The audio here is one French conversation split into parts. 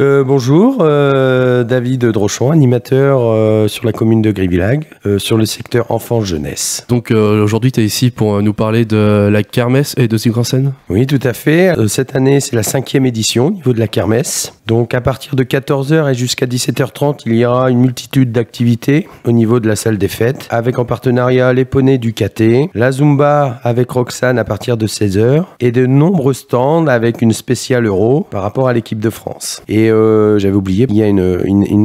Euh, bonjour, euh, David Drochon, animateur euh, sur la commune de Grivillag, euh, sur le secteur enfance-jeunesse. Donc aujourd'hui, tu es ici pour nous parler de la kermesse et de ses grands Oui, tout à fait. cette année, c'est la cinquième édition au niveau de la kermesse. Donc à partir de 14h et jusqu'à 17h30, il y aura une multitude d'activités au niveau de la salle des fêtes, avec en partenariat les poneys du KT, la Zumba avec Roxane à partir de 16h, et de nombreux stands avec une spéciale euro par rapport à l'équipe de France. Et euh, j'avais oublié, il y a une,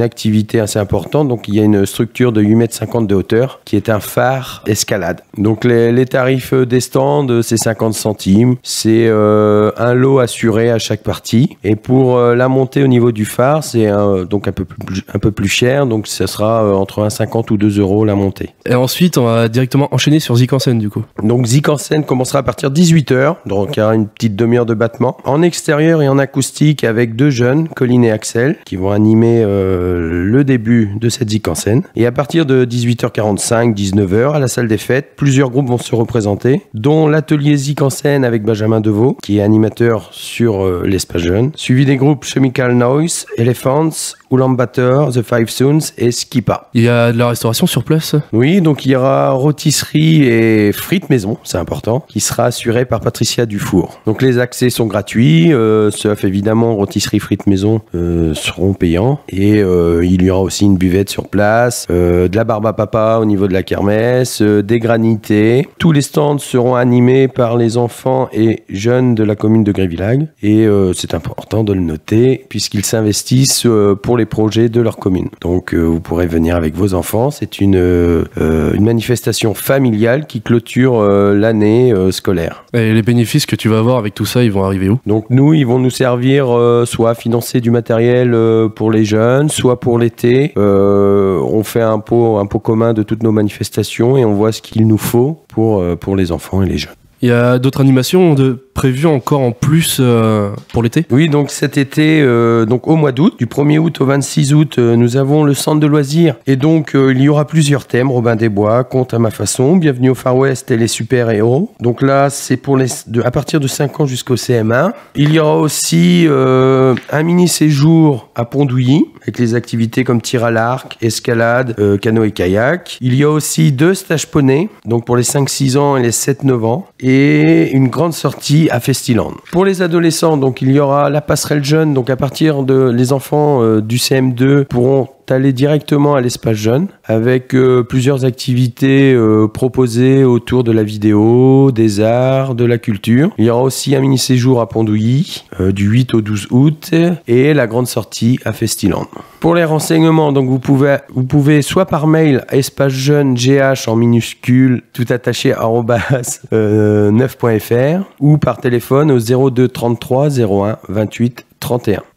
activité assez importante, donc il y a une structure de 8,50 m de hauteur qui est un phare escalade. Donc les, tarifs des stands, c'est 50 centimes, c'est euh, un lot assuré à chaque partie, et pour euh, la montée au niveau du phare, c'est euh, donc un peu, plus, un peu plus cher, donc ça sera euh, entre 1,50 ou 2 euros la montée. Et ensuite, on va directement enchaîner sur scène du coup. Donc en scène commencera à partir de 18h, donc il y aura une petite demi-heure de battement. En extérieur et en acoustique avec deux jeunes, Colin et Axel, qui vont animer euh, le début de cette en scène Et à partir de 18h45, 19h, à la salle des fêtes, plusieurs groupes vont se représenter, dont l'atelier scène avec Benjamin Deveau, qui est animateur sur l'espace jeune, suivi des groupes Chemical Noise, Elephants, Oulambater... The Five Soons et Skipa. Il y a de la restauration sur place Oui, donc il y aura rôtisserie et frites maison, c'est important, qui sera assuré par Patricia Dufour. Donc les accès sont gratuits, euh, sauf évidemment rôtisserie, frites maison euh, seront payants. Et euh, il y aura aussi une buvette sur place, de la barbe à papa au niveau de la kermesse, des granités. Tous les stands seront animés par les enfants et jeunes de la commune de Grévillag. Et c'est important de le noter puisqu'ils s'investissent euh, pour les projets de leur commune. Donc euh, vous pourrez venir avec vos enfants. C'est une, euh, une manifestation familiale qui clôture l'année scolaire. Et les bénéfices que tu vas avoir avec tout ça, ils vont arriver où Donc nous, ils vont nous servir soit à financer du matériel pour les jeunes, soit pour l'été. on fait un pot, un pot commun de toutes nos manifestations et on voit ce qu'il nous faut pour, pour les enfants et les jeunes. Il y a d'autres animations de prévu encore en plus euh, pour l'été Oui, donc cet été, euh, donc au mois d'août, du 1er août au 26 août, euh, nous avons le centre de loisirs. Et donc, il y aura plusieurs thèmes Robin des Bois, Conte à ma façon, Bienvenue au Far West et les super-héros. Donc là, c'est pour les de, à partir de 5 ans jusqu'au CM1. Il y aura aussi un mini-séjour à Pondouilly, avec les activités comme tir à l'arc, escalade, canoë et kayak. Il y a aussi deux stages poney, donc pour les 5-6 ans et les 7-9 ans. Et une grande sortie Festiland. Pour les adolescents, donc il y aura la passerelle jeune, donc à partir de les enfants euh, du CM2 pourront aller directement à l'espace jeune avec euh, plusieurs activités euh, proposées autour de la vidéo, des arts, de la culture. Il y aura aussi un mini séjour à Pondouilly euh, du 8 au 12 août et la grande sortie à Festiland. Pour les renseignements, donc vous pouvez, vous pouvez soit par mail espace jeune gh en minuscule tout attaché 9.fr ou par téléphone au 02 33 01 28 31.